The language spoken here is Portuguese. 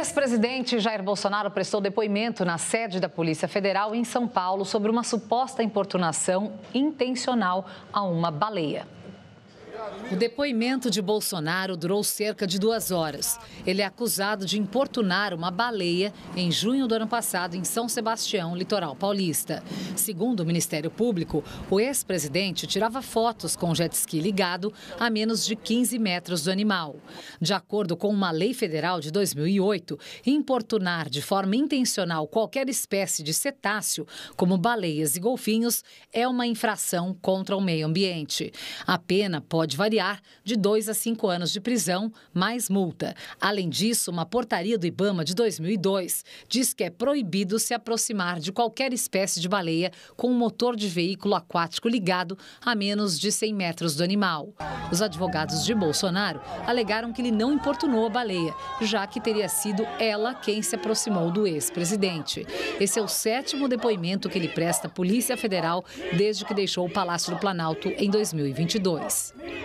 ex-presidente Jair Bolsonaro prestou depoimento na sede da Polícia Federal em São Paulo sobre uma suposta importunação intencional a uma baleia. O depoimento de Bolsonaro durou cerca de duas horas. Ele é acusado de importunar uma baleia em junho do ano passado em São Sebastião, litoral paulista. Segundo o Ministério Público, o ex-presidente tirava fotos com o jet ski ligado a menos de 15 metros do animal. De acordo com uma lei federal de 2008, importunar de forma intencional qualquer espécie de cetáceo, como baleias e golfinhos, é uma infração contra o meio ambiente. A pena pode pode variar de 2 a 5 anos de prisão, mais multa. Além disso, uma portaria do Ibama de 2002 diz que é proibido se aproximar de qualquer espécie de baleia com um motor de veículo aquático ligado a menos de 100 metros do animal. Os advogados de Bolsonaro alegaram que ele não importunou a baleia, já que teria sido ela quem se aproximou do ex-presidente. Esse é o sétimo depoimento que ele presta à Polícia Federal desde que deixou o Palácio do Planalto em 2022.